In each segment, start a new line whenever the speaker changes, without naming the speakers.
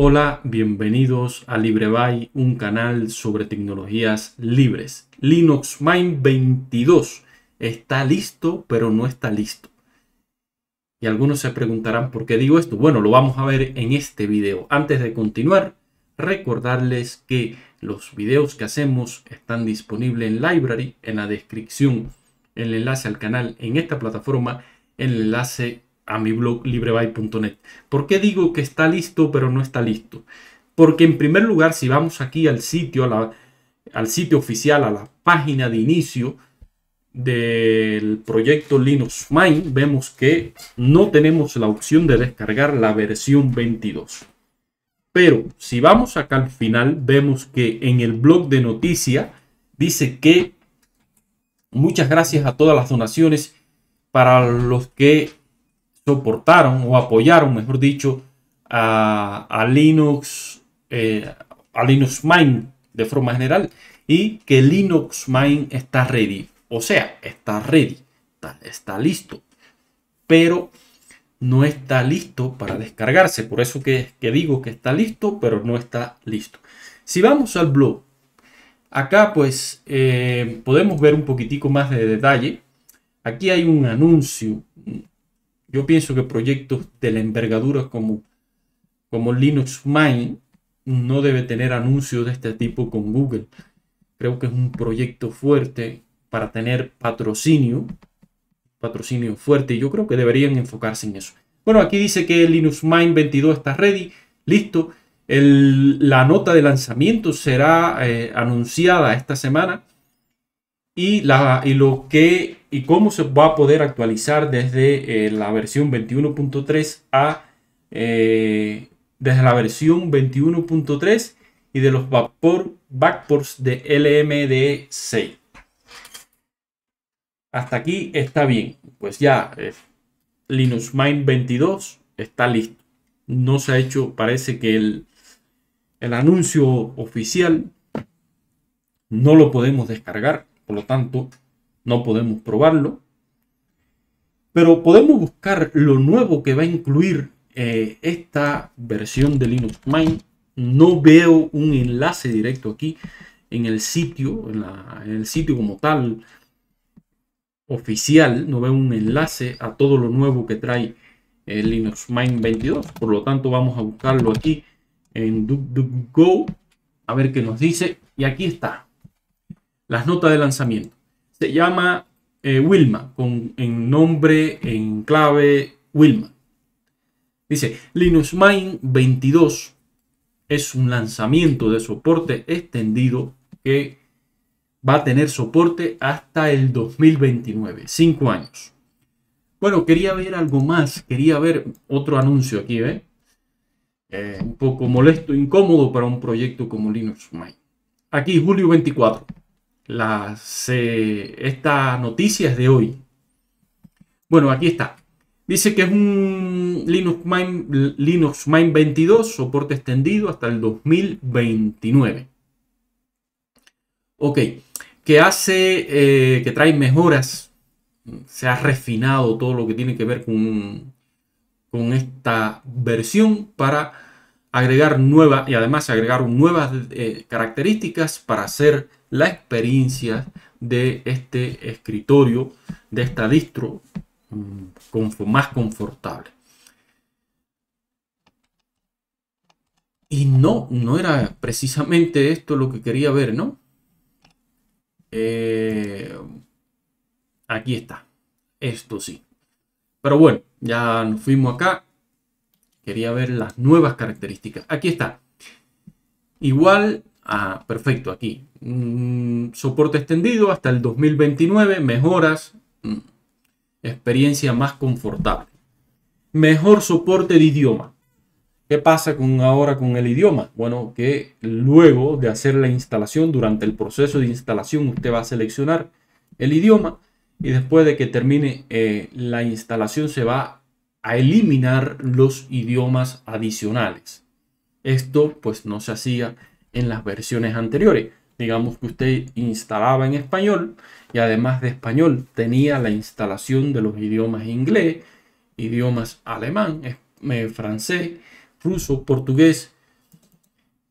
Hola, bienvenidos a LibreBay, un canal sobre tecnologías libres. Linux Mind 22 está listo, pero no está listo. Y algunos se preguntarán por qué digo esto. Bueno, lo vamos a ver en este video. Antes de continuar, recordarles que los videos que hacemos están disponibles en Library, en la descripción, el enlace al canal en esta plataforma, el enlace a mi blog libreby.net. ¿Por qué digo que está listo pero no está listo? Porque en primer lugar, si vamos aquí al sitio, al sitio oficial, a la página de inicio del proyecto Linux Mint, vemos que no tenemos la opción de descargar la versión 22. Pero si vamos acá al final, vemos que en el blog de noticia dice que muchas gracias a todas las donaciones para los que soportaron o apoyaron, mejor dicho, a, Linux, a Linux eh, Mint de forma general y que Linux Mine está ready. O sea, está ready, está, listo, pero no está listo para descargarse. Por eso que, digo que está listo, pero no está listo. Si vamos al blog, acá pues eh, podemos ver un poquitico más de detalle. Aquí hay un anuncio yo pienso que proyectos de la envergadura como, como Linux Mine no debe tener anuncios de este tipo con Google. Creo que es un proyecto fuerte para tener patrocinio, patrocinio fuerte, y yo creo que deberían enfocarse en eso. Bueno, aquí dice que Linux Mine 22 está ready, listo. la nota de lanzamiento será eh, anunciada esta semana y, la, y lo que y cómo se va a poder actualizar desde eh, la versión 21.3 a eh, desde la versión 21.3 y de los backports de LMD6. Hasta aquí está bien. Pues ya eh, Linux Mint 22 está listo. No se ha hecho, parece que el, el anuncio oficial no lo podemos descargar. Por lo tanto, no podemos probarlo, pero podemos buscar lo nuevo que va a incluir eh, esta versión de Linux Mint. No veo un enlace directo aquí en el sitio, en, el sitio como tal oficial, no veo un enlace a todo lo nuevo que trae el eh, Linux Mint 22. Por lo tanto, vamos a buscarlo aquí en DuckDuckGo a ver qué nos dice. Y aquí está, las notas de lanzamiento se llama eh, Wilma, con en nombre, en clave Wilma. Dice, Linux Mind 22 es un lanzamiento de soporte extendido que va a tener soporte hasta el 2029, 5 años. Bueno, quería ver algo más, quería ver otro anuncio aquí, ve ¿eh? Eh, un poco molesto, incómodo para un proyecto como Linux Main Aquí, julio 24 las, eh, estas noticias de hoy. Bueno, aquí está. Dice que es un Linux Mine, Linux 22, soporte extendido hasta el 2029. Ok, que hace, eh, que trae mejoras, se ha refinado todo lo que tiene que ver con, con esta versión para agregar nueva y además agregar nuevas eh, características para hacer la experiencia de este escritorio, de esta distro mm, más confortable. Y no, no era precisamente esto lo que quería ver, ¿no? Eh, aquí está. Esto sí. Pero bueno, ya nos fuimos acá. Quería ver las nuevas características. Aquí está. Igual Ah, perfecto, aquí. Mm, soporte extendido hasta el 2029, mejoras, mm, experiencia más confortable. Mejor soporte de idioma. ¿Qué pasa con ahora con el idioma? Bueno, que luego de hacer la instalación, durante el proceso de instalación, usted va a seleccionar el idioma y después de que termine eh, la instalación se va a eliminar los idiomas adicionales. Esto pues no se hacía en las versiones anteriores. Digamos que usted instalaba en español y además de español tenía la instalación de los idiomas inglés, idiomas alemán, francés, ruso, portugués,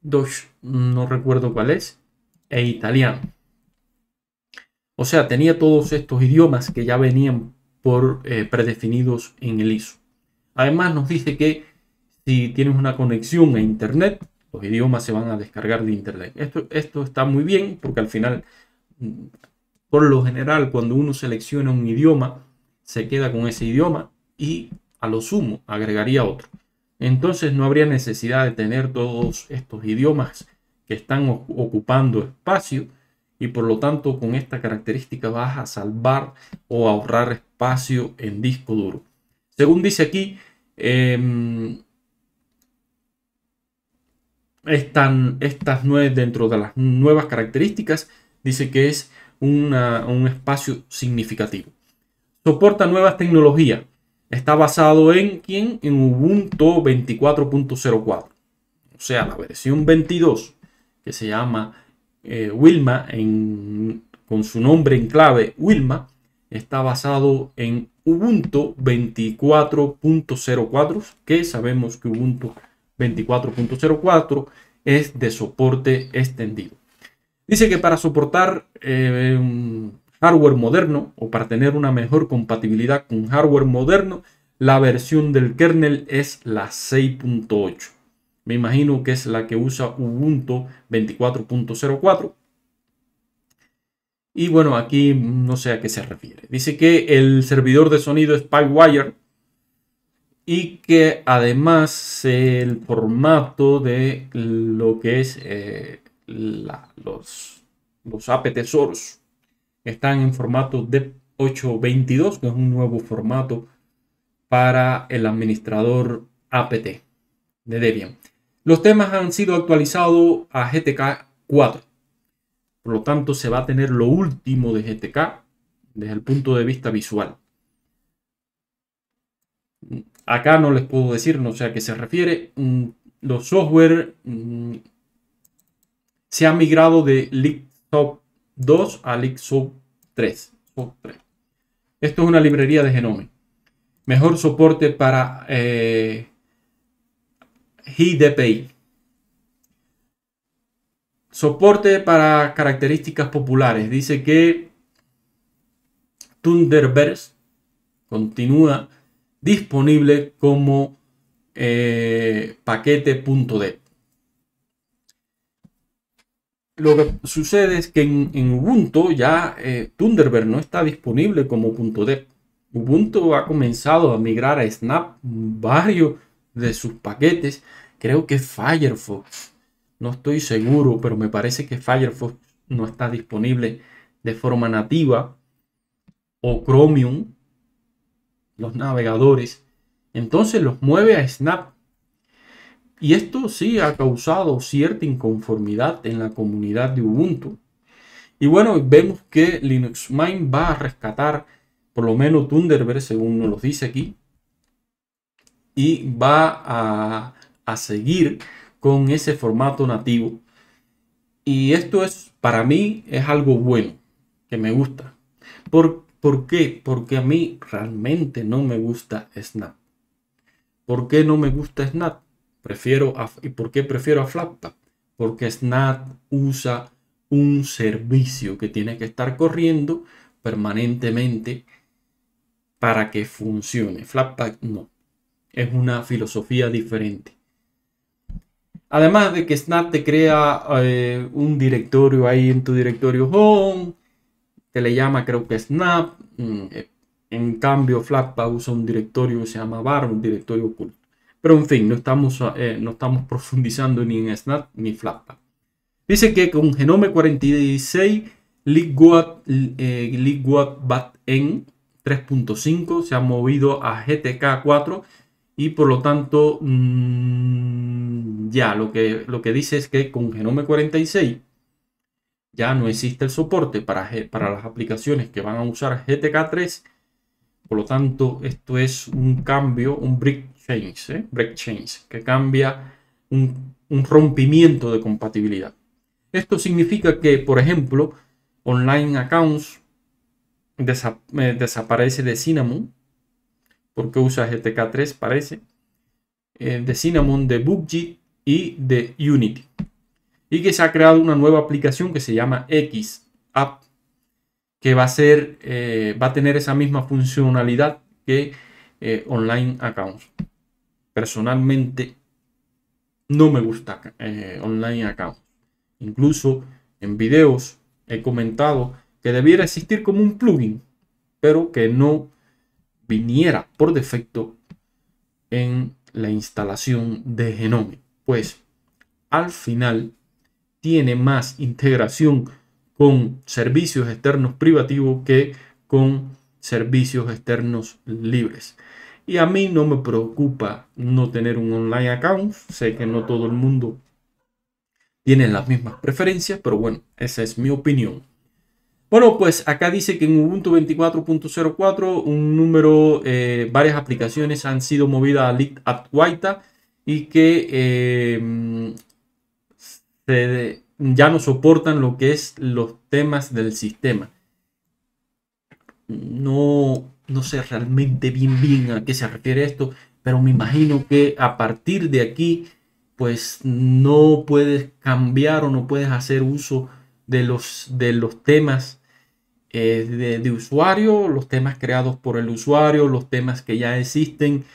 dos, no recuerdo cuál es, e italiano. O sea, tenía todos estos idiomas que ya venían por eh, predefinidos en el ISO. Además nos dice que si tienes una conexión a internet, los idiomas se van a descargar de internet. Esto, esto está muy bien porque al final, mm, por lo general, cuando uno selecciona un idioma, se queda con ese idioma y a lo sumo agregaría otro. Entonces no habría necesidad de tener todos estos idiomas que están ocupando espacio y por lo tanto con esta característica vas a salvar o ahorrar espacio en disco duro. Según dice aquí, em, están estas nueve dentro de las nuevas características. Dice que es un espacio significativo. Soporta nuevas tecnologías. Está basado en ¿quién? En Ubuntu 24.04. O sea, la versión 22 que se llama eh, Wilma con su nombre en clave Wilma está basado en Ubuntu 24.04 que sabemos que Ubuntu 24.04 es de soporte extendido. Dice que para soportar eh, hardware moderno o para tener una mejor compatibilidad con hardware moderno, la versión del kernel es la 6.8. Me imagino que es la que usa Ubuntu 24.04. Y bueno, aquí no sé a qué se refiere. Dice que el servidor de sonido es y que además el formato de lo que es eh, los, los APT Source están en formato de 822, que es un nuevo formato para el administrador APT de Debian. Los temas han sido actualizados a GTK 4. Por lo tanto, se va a tener lo último de GTK desde el punto de vista visual. Acá no les puedo decir, no sé a qué se refiere. Mm, los software mm, se han migrado de LeakSoft 2 a LeakSoft 3. Esto es una librería de Genome. Mejor soporte para eh, GDPI. Soporte para características populares. Dice que Thunderbird continúa disponible como eh, Lo que sucede es que en, Ubuntu ya eh, Thunderbird no está disponible como .deb Ubuntu ha comenzado a migrar a Snap varios de sus paquetes. Creo que Firefox, no estoy seguro, pero me parece que Firefox no está disponible de forma nativa. O Chromium, los navegadores. Entonces los mueve a Snap. Y esto sí ha causado cierta inconformidad en la comunidad de Ubuntu. Y bueno, vemos que Linux Mint va a rescatar por lo menos Thunderbird, según nos lo dice aquí. Y va a, a seguir con ese formato nativo. Y esto es, para mí, es algo bueno, que me gusta. Porque ¿Por qué? Porque a mí realmente no me gusta Snap. ¿Por qué no me gusta Snap? Prefiero ¿Y por qué prefiero a Flatpak? Porque Snap usa un servicio que tiene que estar corriendo permanentemente para que funcione. Flatpak no. Es una filosofía diferente. Además de que Snap te crea eh, un directorio ahí en tu directorio home le llama creo que Snap. Mm. Eh, en cambio, Flatpak usa un directorio que se llama Bar un directorio oculto. Pero en fin, no estamos, eh, no estamos profundizando ni en Snap ni Flatpak. Dice que con Genome 46, Liquid eh, bat en 3.5 se ha movido a GTK 4 y por lo tanto mm, ya lo que, lo que dice es que con Genome 46 ya no existe el soporte para, para las aplicaciones que van a usar GTK3. Por lo tanto, esto es un cambio, un break change, ¿eh? break change que cambia un, rompimiento de compatibilidad. Esto significa que, por ejemplo, online accounts eh, desaparece de Cinnamon, porque usa GTK3 parece, eh, de Cinnamon, de Buggy y de Unity y que se ha creado una nueva aplicación que se llama X App, que va a, ser, eh, va a tener esa misma funcionalidad que eh, Online Accounts. Personalmente no me gusta eh, Online Accounts. Incluso en videos he comentado que debiera existir como un plugin, pero que no viniera por defecto en la instalación de Genome. Pues al final tiene más integración con servicios externos privativos que con servicios externos libres. Y a mí no me preocupa no tener un online account. Sé que no todo el mundo tiene las mismas preferencias, pero bueno, esa es mi opinión. Bueno, pues acá dice que en Ubuntu 24.04 un número, eh, varias aplicaciones han sido movidas a Lit at Guaita y que eh, ya no soportan lo que es los temas del sistema. No, no sé realmente bien a qué se refiere esto, pero me imagino que a partir de aquí, pues no puedes cambiar o no puedes hacer uso de los, de los temas eh, de, de, usuario, los temas creados por el usuario, los temas que ya existen.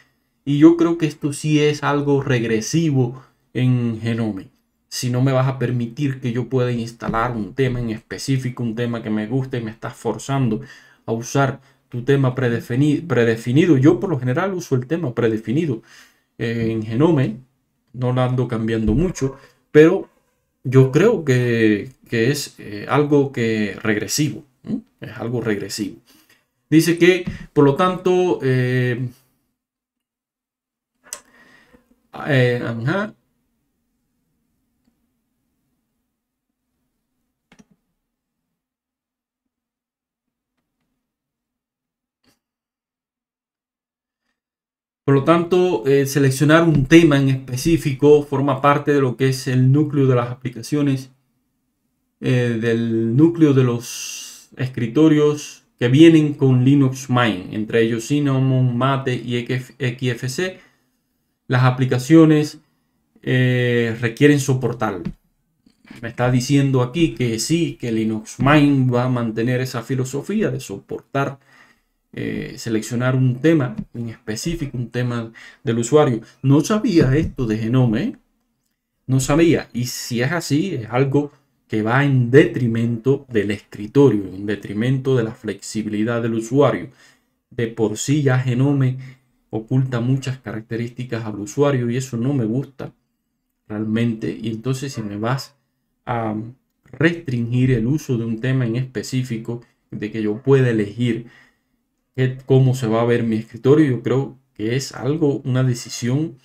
Y yo creo que esto sí es algo regresivo en Genome si no me vas a permitir que yo pueda instalar un tema en específico, un tema que me guste y me estás forzando a usar tu tema predefinido. Yo por lo general uso el tema predefinido en Genome, no lo ando cambiando mucho, pero yo creo que, es eh, algo que regresivo, es algo regresivo. Dice que, por lo tanto, eh, eh, ajá, Por lo tanto, eh, seleccionar un tema en específico forma parte de lo que es el núcleo de las aplicaciones, eh, del núcleo de los escritorios que vienen con Linux Mint, entre ellos Cinnamon, Mate y XFC. Las aplicaciones eh, requieren soportar Me está diciendo aquí que sí, que Linux Mint va a mantener esa filosofía de soportar eh, seleccionar un tema en específico, un tema del usuario. No sabía esto de Genome, ¿eh? no sabía. Y si es así, es algo que va en detrimento del escritorio, en detrimento de la flexibilidad del usuario. De por sí ya Genome oculta muchas características al usuario y eso no me gusta realmente. Y entonces si me vas a restringir el uso de un tema en específico, de que yo pueda elegir cómo se va a ver mi escritorio, yo creo que es algo, una decisión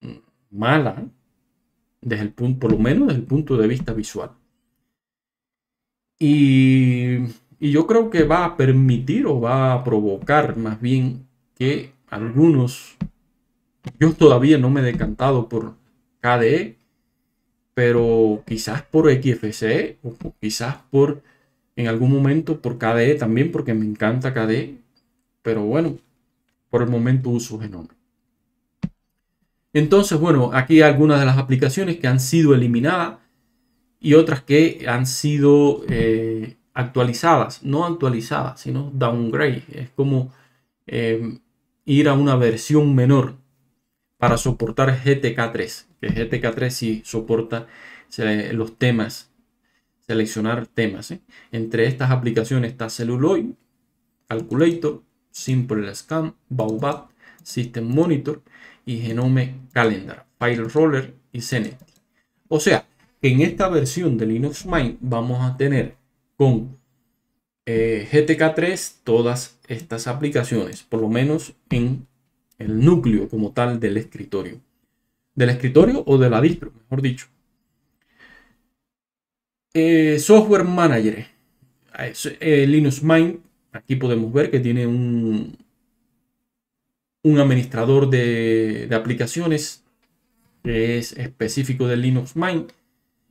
mm, mala, desde el punto, por lo menos desde el punto de vista visual. Y, yo creo que va a permitir o va a provocar más bien que algunos, yo todavía no me he decantado por KDE, pero quizás por XFCE o quizás por en algún momento por KDE también, porque me encanta KDE, pero bueno, por el momento uso Genome. Entonces, bueno, aquí algunas de las aplicaciones que han sido eliminadas y otras que han sido eh, actualizadas, no actualizadas, sino downgrade. Es como eh, ir a una versión menor para soportar GTK3, que GTK3 sí soporta los temas, seleccionar temas. ¿eh? Entre estas aplicaciones está Celluloid, Calculator, Simple Scan, Baobab, System Monitor y Genome Calendar, File Roller y zenit O sea, que en esta versión de Linux Mint vamos a tener con eh, GTK3 todas estas aplicaciones, por lo menos en el núcleo como tal del escritorio. Del escritorio o de la distro, mejor dicho. Eh, software Manager. Eh, Linux Mint Aquí podemos ver que tiene un, un administrador de, aplicaciones que es específico de Linux Mint.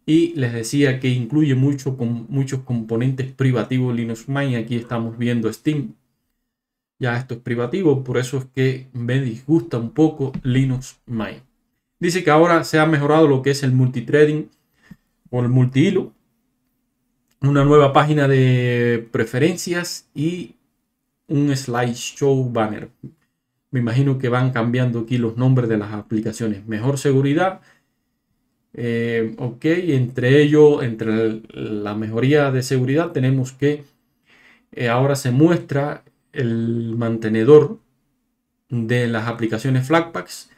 Y les decía que incluye muchos componentes privativos Linux Mint. Aquí estamos viendo Steam. Ya esto es privativo, por eso es que me disgusta un poco Linux Mint. Dice que ahora se ha mejorado lo que es el multitrading o el multihilo una nueva página de preferencias y un slideshow banner. Me imagino que van cambiando aquí los nombres de las aplicaciones. Mejor seguridad. Eh, ok, entre ello, entre la mejoría de seguridad, tenemos que eh, ahora se muestra el mantenedor de las aplicaciones Flagpacks.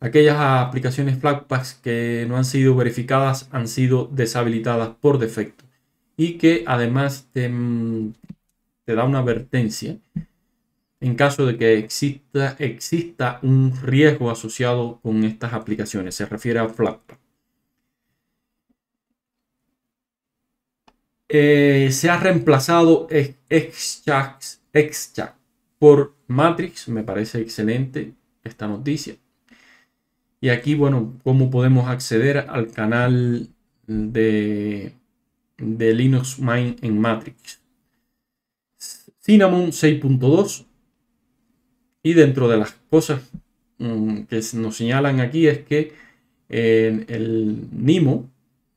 Aquellas aplicaciones Flagpacks que no han sido verificadas han sido deshabilitadas por defecto y que además mm, te, da una advertencia en caso de que exista, un riesgo asociado con estas aplicaciones. Se refiere a Flatpak. Eh, se ha reemplazado Xchat por Matrix. Me parece excelente esta noticia. Y aquí, bueno, cómo podemos acceder al canal de de Linux Mine en Matrix. Cinnamon 6.2. Y dentro de las cosas mm, que nos señalan aquí es que En el NIMO,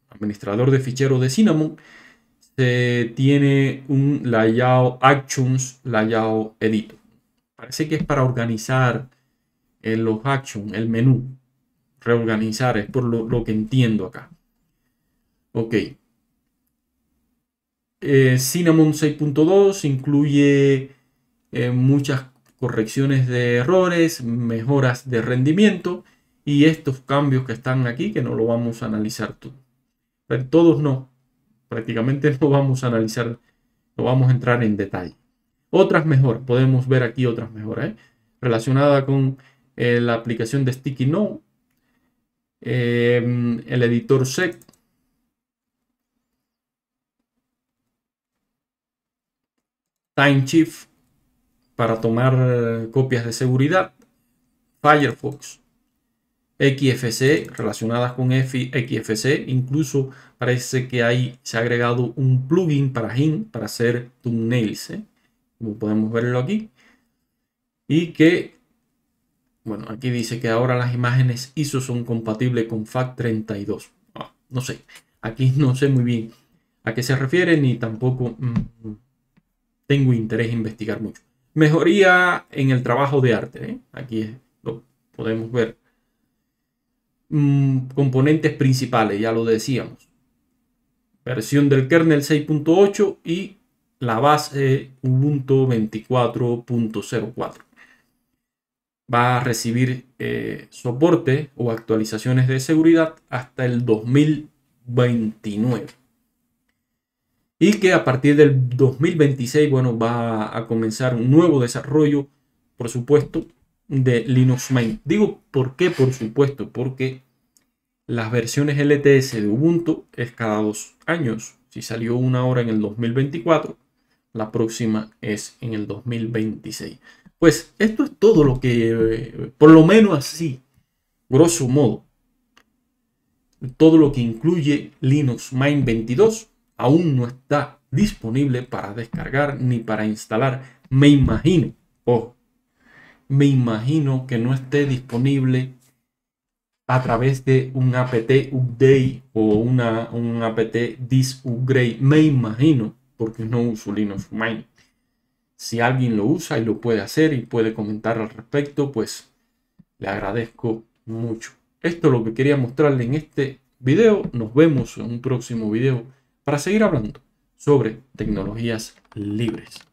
administrador de ficheros de Cinnamon, se tiene un layout actions, layout edit. Parece que es para organizar eh, los actions, el menú. Reorganizar, es por lo que entiendo acá. Ok, eh, Cinnamon 6.2 incluye eh, muchas correcciones de errores, mejoras de rendimiento y estos cambios que están aquí que no lo vamos a analizar todo. todos no, prácticamente no vamos a analizar, no vamos a entrar en detalle. Otras mejoras, podemos ver aquí otras mejoras ¿eh? relacionadas con la aplicación de Sticky no, el editor set. Time Chief para tomar eh, copias de seguridad, Firefox, XFC relacionadas con XFC, incluso parece que ahí se ha agregado un plugin para HIN para hacer thumbnails, ¿eh? como podemos verlo aquí, y que bueno, aquí dice que ahora las imágenes ISO son compatibles con fac 32 ah, no sé, aquí no sé muy bien a qué se refiere ni tampoco mm, tengo interés en investigar mucho. Mejoría en el trabajo de arte. ¿eh? Aquí lo podemos ver. Mm, componentes principales, ya lo decíamos. Versión del kernel 6.8 y la base Ubuntu 24.04. Va a recibir eh, soporte o actualizaciones de seguridad hasta el 2029 y que a partir del 2026, bueno, va a comenzar un nuevo desarrollo, por supuesto, de Linux Mint. Digo, ¿por qué? Por supuesto, porque las versiones LTS de Ubuntu es cada dos años. Si salió una hora en el 2024, la próxima es en el 2026. Pues esto es todo lo que, por lo menos así, grosso modo, todo lo que incluye Linux Mint 22 aún no está disponible para descargar ni para instalar. Me imagino, ojo, me imagino que no esté disponible a través de un apt update o un apt disupgrade upgrade. Me imagino, porque no uso Linux Mint. Si alguien lo usa y lo puede hacer y puede comentar al respecto, pues le agradezco mucho. Esto es lo que quería mostrarle en este video. Nos vemos en un próximo video para seguir hablando sobre tecnologías libres.